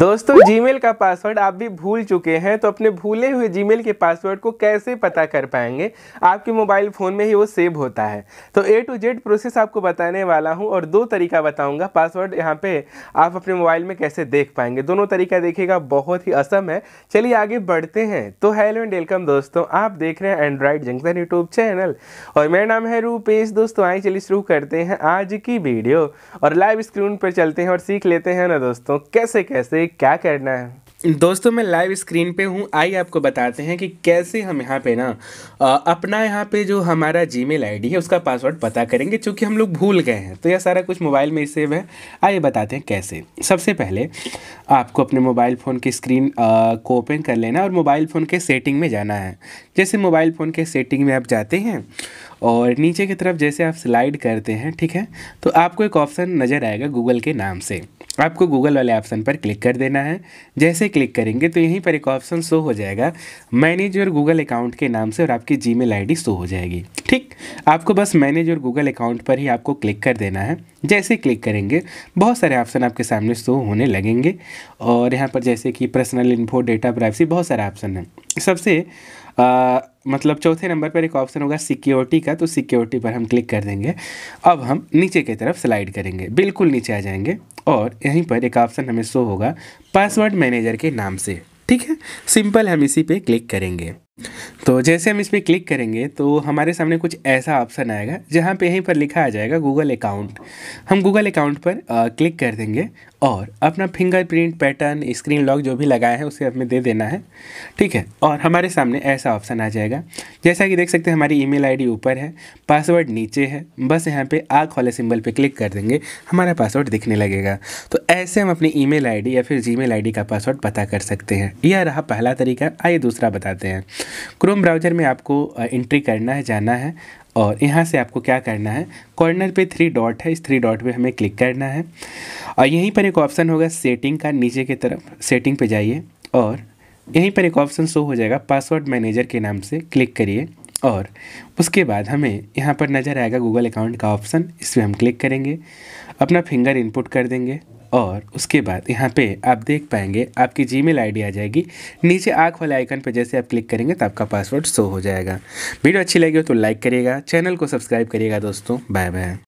दोस्तों जीमेल का पासवर्ड आप भी भूल चुके हैं तो अपने भूले हुए जीमेल के पासवर्ड को कैसे पता कर पाएंगे आपके मोबाइल फ़ोन में ही वो सेव होता है तो ए टू जेड प्रोसेस आपको बताने वाला हूं और दो तरीका बताऊंगा पासवर्ड यहां पे आप अपने मोबाइल में कैसे देख पाएंगे दोनों तरीका देखेगा बहुत ही असम है चलिए आगे बढ़ते हैं तो हेलो एंड वेलकम दोस्तों आप देख रहे हैं एंड्रॉयड जंक्शन यूट्यूब चैनल और मेरा नाम है रूपेश दोस्तों आई चलिए शुरू करते हैं आज की वीडियो और लाइव स्क्रीन पर चलते हैं और सीख लेते हैं ना दोस्तों कैसे कैसे पे क्या करना है दोस्तों मैं लाइव स्क्रीन पे हूँ आइए आपको बताते हैं कि कैसे हम यहाँ पे ना अपना यहाँ पे जो हमारा जी मेल है उसका पासवर्ड पता करेंगे चूँकि हम लोग भूल गए हैं तो यह सारा कुछ मोबाइल में ही सेव है आइए बताते हैं कैसे सबसे पहले आपको अपने मोबाइल फ़ोन की स्क्रीन को ओपन कर लेना और मोबाइल फ़ोन के सेटिंग में जाना है जैसे मोबाइल फ़ोन के सेटिंग में आप जाते हैं और नीचे की तरफ जैसे आप स्लाइड करते हैं ठीक है तो आपको एक ऑप्शन नज़र आएगा गूगल के नाम से आपको गूगल वाले ऑप्शन पर क्लिक कर देना है जैसे क्लिक करेंगे तो यहीं पर एक ऑप्शन शो हो जाएगा मैनेज योर गूगल अकाउंट के नाम से और आपकी जी मेल शो हो जाएगी आपको बस मैनेज और गूगल अकाउंट पर ही आपको क्लिक कर देना है जैसे क्लिक करेंगे बहुत सारे ऑप्शन आपके सामने शो होने लगेंगे और यहाँ पर जैसे कि पर्सनल इन्फो डेटा प्राइवेसी बहुत सारे ऑप्शन हैं सबसे आ, मतलब चौथे नंबर पर एक ऑप्शन होगा सिक्योरिटी का तो सिक्योरिटी पर हम क्लिक कर देंगे अब हम नीचे की तरफ स्लाइड करेंगे बिल्कुल नीचे आ जाएंगे और यहीं पर एक ऑप्शन हमें शो होगा पासवर्ड मैनेजर के नाम से ठीक है सिंपल हम इसी पे क्लिक करेंगे तो जैसे हम इस पर क्लिक करेंगे तो हमारे सामने कुछ ऐसा ऑप्शन आएगा जहाँ पे यहीं पर लिखा आ जाएगा गूगल अकाउंट हम गूगल अकाउंट पर आ, क्लिक कर देंगे और अपना फिंगरप्रिंट पैटर्न स्क्रीन लॉक जो भी लगाया है उसे हमें दे देना है ठीक है और हमारे सामने ऐसा ऑप्शन आ जाएगा जैसा कि देख सकते हैं हमारी ईमेल आईडी ऊपर है पासवर्ड नीचे है बस यहाँ पे आग वाले सिंबल पे क्लिक कर देंगे हमारा पासवर्ड दिखने लगेगा तो ऐसे हम अपनी ईमेल आईडी या फिर जी मेल का पासवर्ड पता कर सकते हैं यह रहा पहला तरीका आइए दूसरा बताते हैं क्रोम ब्राउज़र में आपको एंट्री करना है जाना है और यहाँ से आपको क्या करना है कॉर्नर पे थ्री डॉट है इस थ्री डॉट पे हमें क्लिक करना है और यहीं पर एक ऑप्शन होगा सेटिंग का नीचे की तरफ सेटिंग पे जाइए और यहीं पर एक ऑप्शन शो हो जाएगा पासवर्ड मैनेजर के नाम से क्लिक करिए और उसके बाद हमें यहाँ पर नज़र आएगा गूगल अकाउंट का ऑप्शन इस पर हम क्लिक करेंगे अपना फिंगर इनपुट कर देंगे और उसके बाद यहाँ पे आप देख पाएंगे आपकी जीमेल आईडी आ जाएगी नीचे आँख वाले आइकन पर जैसे आप क्लिक करेंगे तो आपका पासवर्ड शो हो जाएगा वीडियो अच्छी लगी हो तो लाइक करिएगा चैनल को सब्सक्राइब करिएगा दोस्तों बाय बाय